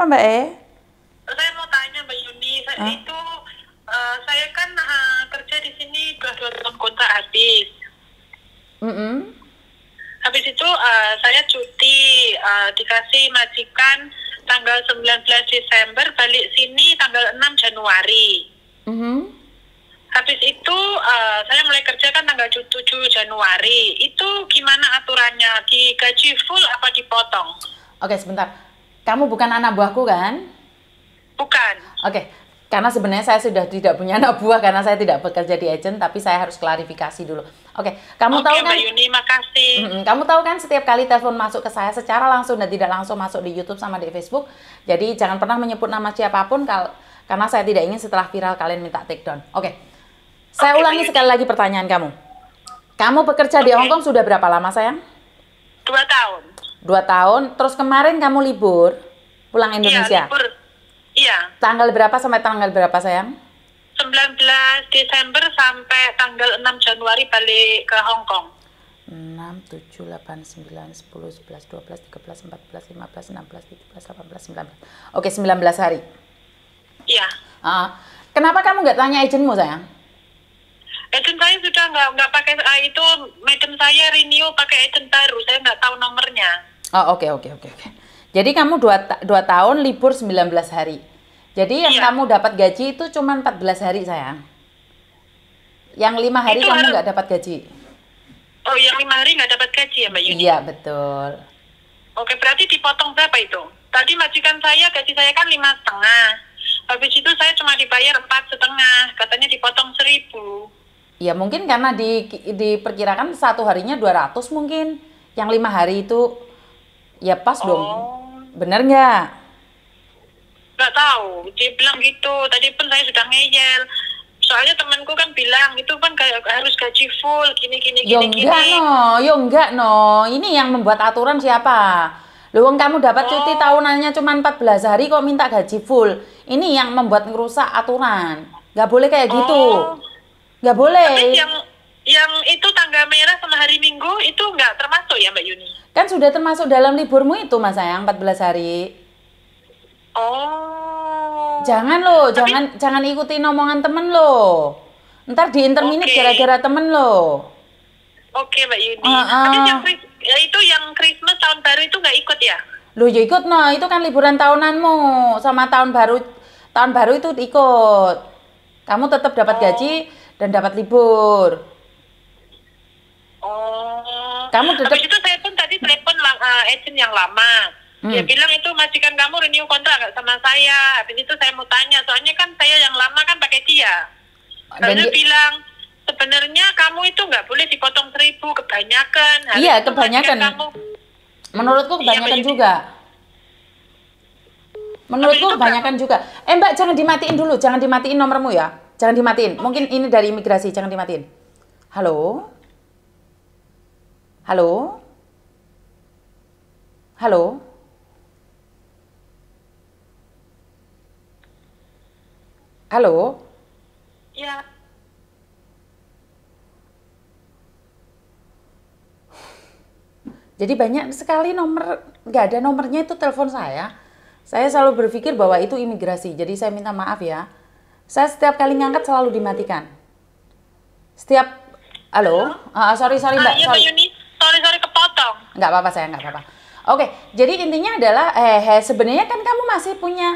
apa Mbak E? Saya mau tanya Mbak Yuni, saya huh? itu uh, saya kan uh, kerja di sini dua dua tahun kota habis. Mm -hmm. Habis itu uh, saya cuti, uh, dikasih majikan tanggal 19 Desember, balik sini tanggal 6 Januari. Mm -hmm. Habis itu uh, saya mulai kerja kan tanggal 7 Januari. Itu gimana aturannya? di gaji full apa dipotong? Oke, sebentar kamu bukan anak buahku kan? Bukan. Oke. Okay. Karena sebenarnya saya sudah tidak punya anak buah karena saya tidak bekerja di agent, tapi saya harus klarifikasi dulu. Oke, okay. kamu okay, tahu kan? Oke, Yuni, makasih. Mm -mm, kamu tahu kan setiap kali telepon masuk ke saya secara langsung dan tidak langsung masuk di YouTube sama di Facebook. Jadi jangan pernah menyebut nama siapapun kalau karena saya tidak ingin setelah viral kalian minta take down. Oke. Okay. Saya okay, ulangi sekali lagi pertanyaan kamu. Kamu bekerja okay. di Hong Kong sudah berapa lama, sayang? Dua tahun. Dua tahun. Terus kemarin kamu libur pulang iya, Indonesia? Iya, libur. Iya. Tanggal berapa sampai tanggal berapa sayang? 19 Desember sampai tanggal 6 Januari balik ke Hong Kong. 6, 7, 8, 9, 10, 11, 12, 13, 14, 15, 16, 17, 18, 19. Oke, 19 hari. Iya. Uh, kenapa kamu nggak tanya agentmu, sayang? Agent saya sudah nggak pakai uh, itu, madam saya renew pakai agent baru, saya nggak tahu nomornya. Oh oke okay, oke okay, oke okay, oke. Jadi kamu dua, dua tahun libur 19 hari. Jadi yang iya. kamu dapat gaji itu cuma 14 hari sayang. Yang lima hari itu kamu nggak dapat gaji. Oh yang lima hari nggak dapat gaji ya Mbak Yuni? Iya betul. Oke berarti dipotong berapa itu? Tadi majikan saya gaji saya kan lima setengah. Habis itu saya cuma dibayar empat setengah, katanya dipotong seribu. Ya mungkin karena di, diperkirakan satu harinya 200 mungkin, yang lima hari itu Ya pas oh. dong. Bener nggak? Nggak tahu. Dia bilang gitu. Tadi pun saya sudah ngeyel. Soalnya temanku kan bilang itu kan kayak harus gaji full gini gini yo gini. Yo enggak gini. no, yo enggak no. Ini yang membuat aturan siapa? Luang kamu dapat oh. cuti tahunannya cuma 14 hari kok minta gaji full. Ini yang membuat ngerusak aturan. Gak boleh kayak gitu. oh. gitu. Gak boleh. Tapi yang yang itu tanggal merah sama hari Minggu itu nggak termasuk ya Mbak Yuni? Kan sudah termasuk dalam liburmu itu Mas Sayang 14 hari. Oh. Jangan lo, Tapi... jangan jangan ikutin omongan temen lo. Ntar di intermini okay. gara-gara temen lo. Oke Mbak Yudi. Uh, uh. Tapi yang, ya itu yang Christmas tahun baru itu nggak ikut ya? Lo ya ikut no, nah, itu kan liburan tahunanmu sama tahun baru tahun baru itu ikut. Kamu tetap dapat oh. gaji dan dapat libur. Oh. Kamu tetap uh, eh, agent yang lama. Hmm. Dia bilang itu majikan kamu renew kontrak sama saya. Habis itu saya mau tanya, soalnya kan saya yang lama kan pakai dia. Lalu dia bilang sebenarnya kamu itu nggak boleh dipotong seribu kebanyakan. Hari iya kebanyakan. Kamu... Menurutku iya, kebanyakan iya, juga. Menurutku kebanyakan juga. Eh mbak jangan dimatiin dulu, jangan dimatiin nomormu ya. Jangan dimatiin. Mungkin ini dari imigrasi, jangan dimatiin. Halo? Halo? Halo? Halo? Ya, Jadi banyak sekali nomor, nggak ada nomornya itu telepon saya. Saya selalu berpikir bahwa itu imigrasi, jadi saya minta maaf ya. Saya setiap kali ngangkat selalu dimatikan. Setiap, halo, Uh, sorry sorry ah, mbak, uh, sorry. sorry sorry kepotong. Nggak apa-apa saya nggak apa-apa. Oke, jadi intinya adalah eh, sebenarnya kan kamu masih punya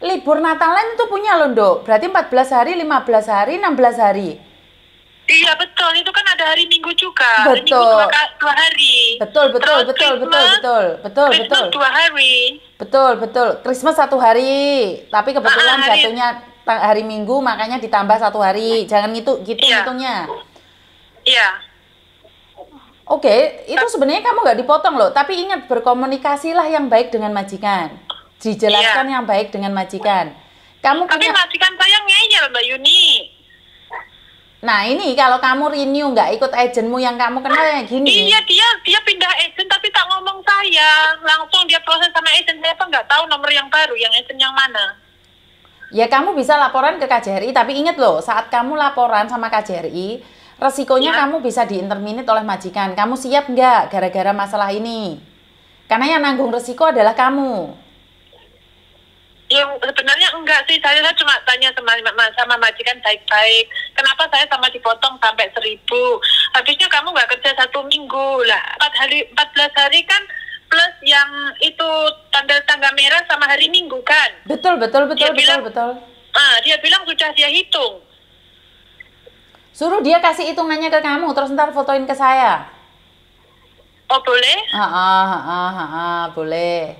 libur Natalan itu punya loh, Dok. Berarti 14 hari, 15 hari, 16 hari. Iya betul, itu kan ada hari Minggu juga. Betul. Hari minggu dua, dua hari. Betul, betul, Terus betul, Christmas, betul, betul, betul, Christmas betul. dua hari. Betul, betul. Christmas satu hari, tapi kebetulan nah, jatuhnya hari Minggu, makanya ditambah satu hari. Jangan gitu, gitu hitungnya. Iya. Oke, okay, itu nah. sebenarnya kamu nggak dipotong loh, tapi ingat berkomunikasilah yang baik dengan majikan. Dijelaskan iya. yang baik dengan majikan. Kamu tapi punya... majikan saya ngeyel Mbak Yuni. Nah ini kalau kamu renew nggak ikut agentmu yang kamu kenal yang gini. Iya dia dia pindah agent tapi tak ngomong saya langsung dia proses sama agent saya nggak tahu nomor yang baru yang agent yang mana. Ya kamu bisa laporan ke KJRI tapi ingat loh saat kamu laporan sama KJRI Resikonya ya. kamu bisa diinterminit oleh majikan. Kamu siap nggak gara-gara masalah ini? Karena yang nanggung resiko adalah kamu. Ya sebenarnya enggak sih, saya, saya cuma tanya sama, sama majikan baik-baik. Kenapa saya sama dipotong sampai seribu? Habisnya kamu nggak kerja satu minggu lah. Empat hari, empat belas hari kan plus yang itu tanda tangga merah sama hari minggu kan? Betul betul betul dia betul bilang, betul. Ah, dia bilang sudah dia hitung Suruh dia kasih hitungannya ke kamu, terus ntar fotoin ke saya. Oh boleh? Ah, ah, ah, ah, ah boleh.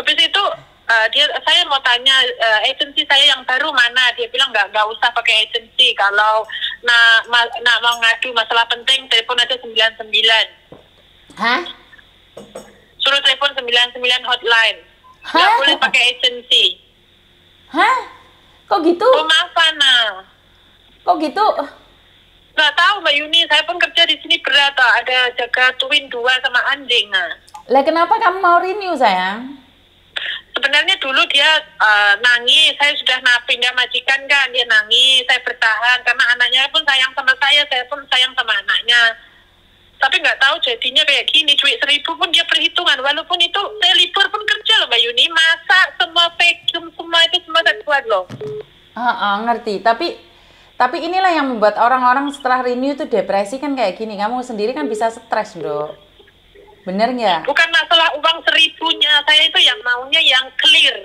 Habis itu uh, dia saya mau tanya uh, agensi saya yang baru mana? Dia bilang nggak nggak usah pakai agensi. Kalau nak ma, nak mau ngadu masalah penting telepon aja 99. Hah? Suruh telepon 99 hotline. Gak boleh pakai agensi. Hah? Kok gitu? Oh, maaf nah. Kok gitu? Nggak tahu Mbak Yuni, saya pun kerja di sini berat, ada jaga twin dua sama anjing. Nah. Lah kenapa kamu mau renew sayang? Sebenarnya dulu dia uh, nangis, saya sudah pindah majikan kan, dia nangis, saya bertahan karena anaknya pun sayang sama saya, saya pun sayang sama anaknya. Tapi nggak tahu jadinya kayak gini, cuy seribu pun dia perhitungan, walaupun itu saya libur pun kerja loh Mbak Yuni, masak, semua vacuum, semua itu semua saya buat loh. Uh, uh, ngerti, tapi tapi inilah yang membuat orang-orang setelah renew itu depresi kan kayak gini. Kamu sendiri kan bisa stres, bro. Bener nggak? Bukan masalah uang seribunya, saya itu yang maunya yang clear.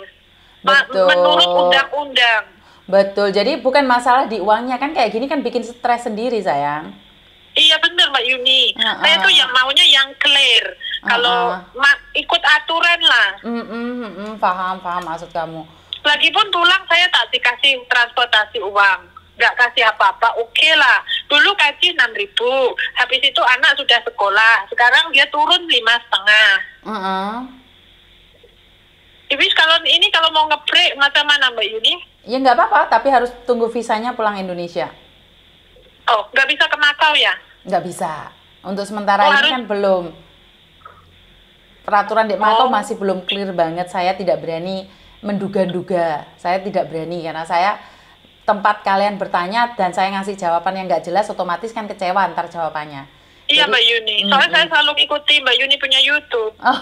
Betul. Menurut undang-undang. Betul, jadi bukan masalah di uangnya kan kayak gini kan bikin stres sendiri sayang. Iya bener Mbak Yuni, uh -uh. saya itu yang maunya yang clear. Uh-uh. Kalau ikut aturan lah. Mm -mm, mm -mm, paham, paham maksud kamu. Lagipun pulang saya tak dikasih transportasi uang nggak kasih apa-apa, oke okay lah. Dulu kasih enam ribu, habis itu anak sudah sekolah, sekarang dia turun lima setengah. Ibu kalau ini kalau mau ngebrek macam mana Mbak Yuni? Ya nggak apa-apa, tapi harus tunggu visanya pulang Indonesia. Oh, nggak bisa ke Makau ya? Nggak bisa. Untuk sementara oh, ini harus... kan belum. Peraturan di Makau oh. masih belum clear banget. Saya tidak berani menduga-duga. Saya tidak berani karena saya tempat kalian bertanya dan saya ngasih jawaban yang nggak jelas otomatis kan kecewa antar jawabannya. Iya Jadi, Mbak Yuni, soalnya mm, saya selalu ikuti Mbak Yuni punya YouTube. Oh.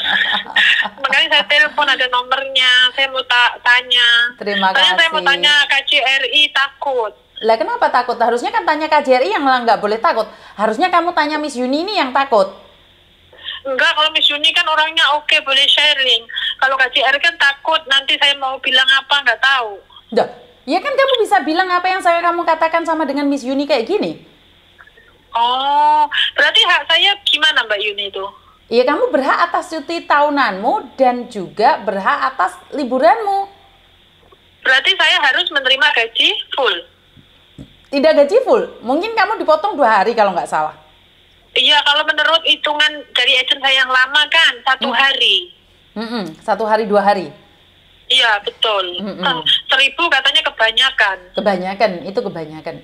Makanya saya telepon ada nomornya, saya mau ta tanya. Terima Soalnya kasih. saya mau tanya KJRI takut. Lah kenapa takut? Harusnya kan tanya KJRI yang malah nggak boleh takut. Harusnya kamu tanya Miss Yuni ini yang takut. Enggak, kalau Miss Yuni kan orangnya oke okay, boleh sharing. Kalau KJRI kan takut nanti saya mau bilang apa nggak tahu. Duh, Ya kan kamu bisa bilang apa yang saya kamu katakan sama dengan Miss Yuni kayak gini. Oh, berarti hak saya gimana Mbak Yuni itu? Iya kamu berhak atas cuti tahunanmu dan juga berhak atas liburanmu. Berarti saya harus menerima gaji full? Tidak gaji full, mungkin kamu dipotong dua hari kalau nggak salah. Iya, kalau menurut hitungan dari agent saya yang lama kan, satu mm. hari. Mm -mm, satu hari, dua hari. Iya betul. Mm -mm. Seribu katanya kebanyakan. Kebanyakan itu kebanyakan.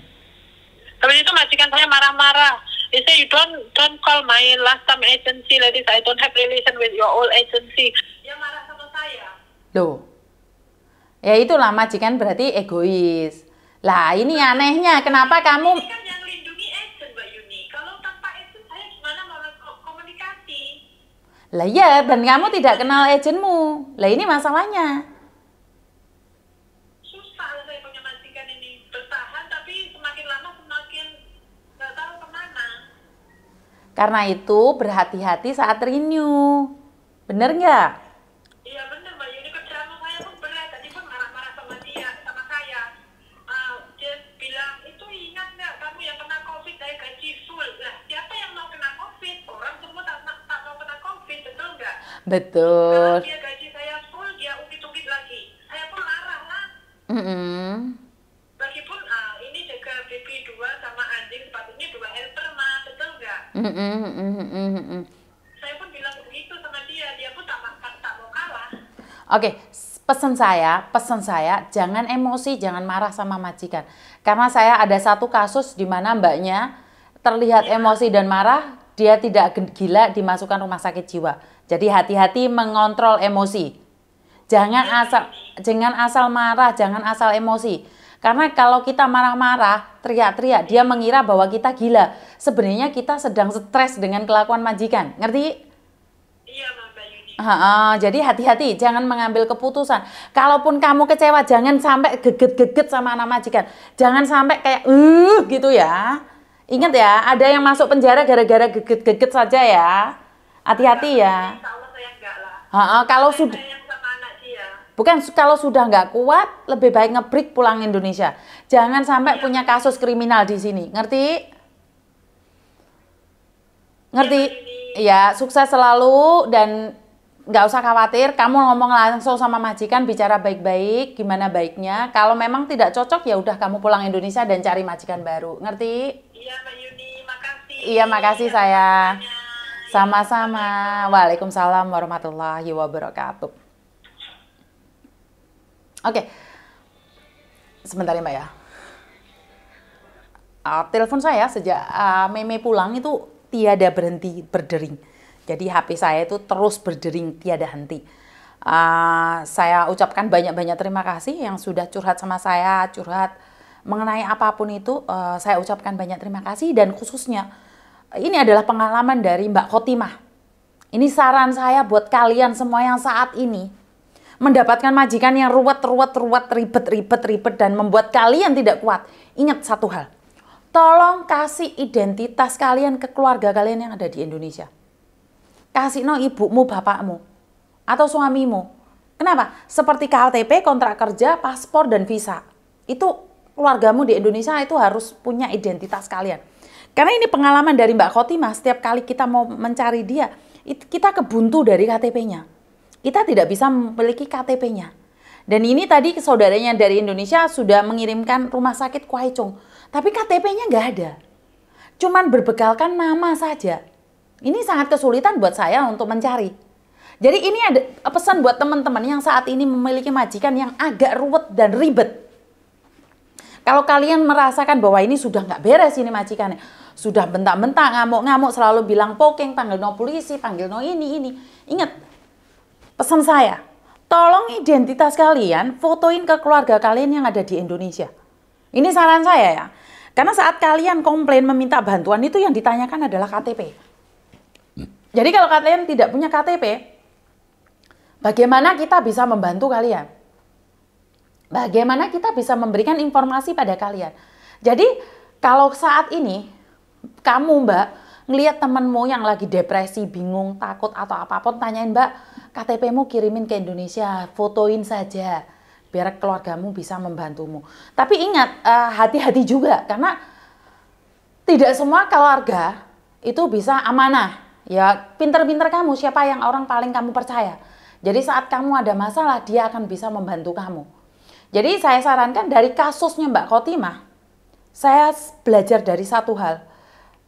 Tapi itu majikan saya marah-marah. He eh, say you don't don't call my last time agency ladies. I don't have relation with your old agency. Dia marah sama saya. Loh. Ya itulah majikan berarti egois. Lah ini anehnya kenapa kamu kan yang lindungi agent Mbak Yuni. Kalau tanpa agent saya gimana mau komunikasi? Lah iya, dan kamu tidak kenal agentmu. Lah ini masalahnya. Karena itu berhati-hati saat renew. Bener nggak? Iya bener Mbak ini kan drama saya pun berat. Tadi pun marah-marah sama dia, sama saya. Uh, dia bilang, itu ingat nggak kamu yang kena covid dari gaji full. Lah siapa yang mau kena covid? Orang semua tak, tak mau kena covid, betul nggak? Betul. Kalau dia gaji saya full, dia ungkit-ungkit lagi. Saya pun marah lah. Mm -hmm. Lagipun uh, ini jaga BP 2 sama anjing sepatunya saya pun bilang begitu sama dia, dia pun tak, makan, tak mau kalah. Oke, okay. pesan saya, pesan saya, jangan emosi, jangan marah sama majikan. Karena saya ada satu kasus di mana mbaknya terlihat ya. emosi dan marah, dia tidak gila dimasukkan rumah sakit jiwa. Jadi hati-hati mengontrol emosi. Jangan iya, asal iya. jangan asal marah, jangan asal emosi karena kalau kita marah-marah, teriak-teriak, dia mengira bahwa kita gila. Sebenarnya kita sedang stres dengan kelakuan majikan. Ngerti? Iya, Mbak Yuni. jadi hati-hati, jangan mengambil keputusan. Kalaupun kamu kecewa, jangan sampai geget-geget sama anak majikan. Jangan sampai kayak uh gitu ya. Ingat ya, ada yang masuk penjara gara-gara geget-geget saja ya. Hati-hati ya. Iya, ya kalau sudah Bukan kalau sudah nggak kuat, lebih baik ngebrik pulang Indonesia. Jangan sampai punya kasus kriminal di sini. Ngerti? Ngerti? Ya, sukses selalu dan nggak usah khawatir. Kamu ngomong langsung sama majikan, bicara baik-baik, gimana baiknya. Kalau memang tidak cocok, ya udah kamu pulang Indonesia dan cari majikan baru. Ngerti? Iya, Mbak Yuni. Makasih. Iya, makasih saya. Sama-sama. Waalaikumsalam warahmatullahi wabarakatuh. Oke. Okay. Sebentar ya, Mbak ya. Uh, telepon saya sejak uh, meme pulang itu tiada berhenti berdering. Jadi HP saya itu terus berdering tiada henti. Uh, saya ucapkan banyak-banyak terima kasih yang sudah curhat sama saya, curhat mengenai apapun itu uh, saya ucapkan banyak terima kasih dan khususnya ini adalah pengalaman dari Mbak Kotimah. Ini saran saya buat kalian semua yang saat ini mendapatkan majikan yang ruwet, ruwet, ruwet, ribet, ribet, ribet, dan membuat kalian tidak kuat. Ingat satu hal, tolong kasih identitas kalian ke keluarga kalian yang ada di Indonesia. Kasih no ibumu, bapakmu, atau suamimu. Kenapa? Seperti KTP, kontrak kerja, paspor, dan visa. Itu keluargamu di Indonesia itu harus punya identitas kalian. Karena ini pengalaman dari Mbak Khotimah, setiap kali kita mau mencari dia, kita kebuntu dari KTP-nya kita tidak bisa memiliki KTP-nya. Dan ini tadi saudaranya dari Indonesia sudah mengirimkan rumah sakit Kwaichung. Tapi KTP-nya nggak ada. Cuman berbekalkan nama saja. Ini sangat kesulitan buat saya untuk mencari. Jadi ini ada pesan buat teman-teman yang saat ini memiliki majikan yang agak ruwet dan ribet. Kalau kalian merasakan bahwa ini sudah nggak beres ini majikannya, sudah bentak-bentak, ngamuk-ngamuk, selalu bilang pokeng, panggil no polisi, panggil no ini, ini. Ingat, Pesan saya, tolong identitas kalian fotoin ke keluarga kalian yang ada di Indonesia. Ini saran saya ya. Karena saat kalian komplain meminta bantuan itu yang ditanyakan adalah KTP. Jadi kalau kalian tidak punya KTP, bagaimana kita bisa membantu kalian? Bagaimana kita bisa memberikan informasi pada kalian? Jadi kalau saat ini kamu mbak ngelihat temenmu yang lagi depresi, bingung, takut atau apapun tanyain mbak KTPmu kirimin ke Indonesia, fotoin saja biar keluargamu bisa membantumu. Tapi ingat eh, hati-hati uh, juga karena tidak semua keluarga itu bisa amanah. Ya, pinter-pinter kamu siapa yang orang paling kamu percaya. Jadi saat kamu ada masalah dia akan bisa membantu kamu. Jadi saya sarankan dari kasusnya Mbak Kotimah, saya belajar dari satu hal.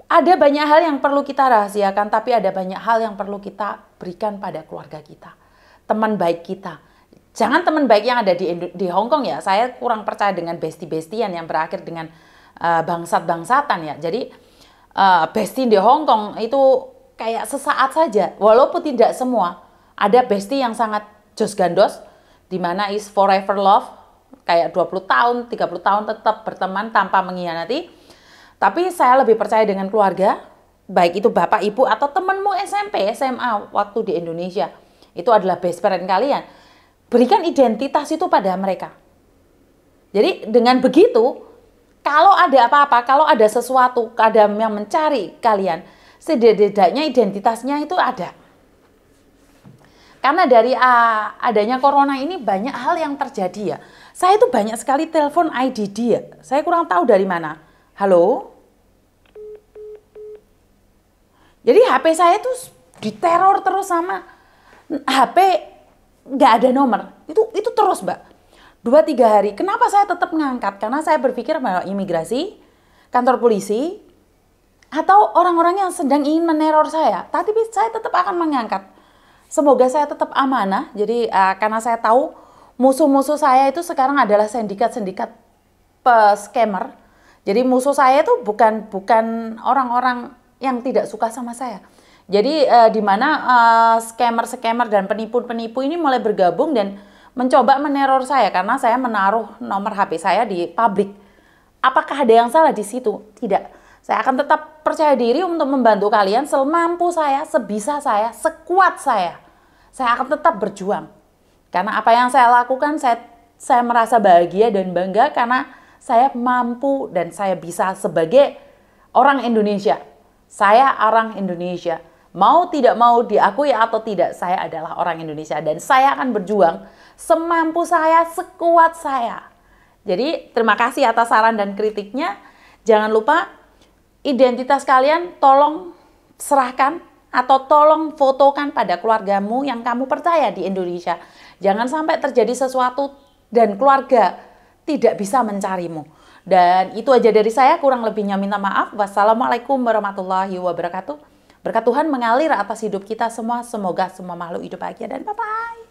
Ada banyak hal yang perlu kita rahasiakan, tapi ada banyak hal yang perlu kita berikan pada keluarga kita, teman baik kita. Jangan teman baik yang ada di, di Hong Kong ya, saya kurang percaya dengan besti-bestian yang berakhir dengan uh, bangsat-bangsatan ya. Jadi uh, besti di Hong Kong itu kayak sesaat saja, walaupun tidak semua. Ada besti yang sangat jos gandos, di mana is forever love, kayak 20 tahun, 30 tahun tetap berteman tanpa mengkhianati. Tapi saya lebih percaya dengan keluarga, baik itu bapak ibu atau temanmu SMP SMA waktu di Indonesia itu adalah best friend kalian berikan identitas itu pada mereka jadi dengan begitu kalau ada apa-apa kalau ada sesuatu ada yang mencari kalian setidaknya identitasnya itu ada karena dari uh, adanya corona ini banyak hal yang terjadi ya. Saya itu banyak sekali telepon ID dia. Saya kurang tahu dari mana. Halo? Jadi HP saya tuh diteror terus sama HP nggak ada nomor. Itu itu terus, Mbak. Dua tiga hari. Kenapa saya tetap ngangkat? Karena saya berpikir bahwa imigrasi, kantor polisi, atau orang-orang yang sedang ingin meneror saya. Tapi saya tetap akan mengangkat. Semoga saya tetap amanah. Jadi uh, karena saya tahu musuh-musuh saya itu sekarang adalah sindikat-sindikat scammer. Jadi musuh saya itu bukan bukan orang-orang yang tidak suka sama saya. Jadi uh, di mana uh, scammer-scammer dan penipu-penipu ini mulai bergabung dan mencoba meneror saya karena saya menaruh nomor HP saya di publik. Apakah ada yang salah di situ? Tidak. Saya akan tetap percaya diri untuk membantu kalian semampu saya, sebisa saya, sekuat saya. Saya akan tetap berjuang. Karena apa yang saya lakukan saya saya merasa bahagia dan bangga karena saya mampu dan saya bisa sebagai orang Indonesia saya orang Indonesia. Mau tidak mau diakui atau tidak, saya adalah orang Indonesia dan saya akan berjuang semampu saya, sekuat saya. Jadi terima kasih atas saran dan kritiknya. Jangan lupa identitas kalian tolong serahkan atau tolong fotokan pada keluargamu yang kamu percaya di Indonesia. Jangan sampai terjadi sesuatu dan keluarga tidak bisa mencarimu. Dan itu aja dari saya, kurang lebihnya minta maaf. Wassalamualaikum warahmatullahi wabarakatuh. Berkat Tuhan mengalir atas hidup kita semua. Semoga semua makhluk hidup bahagia dan bye-bye.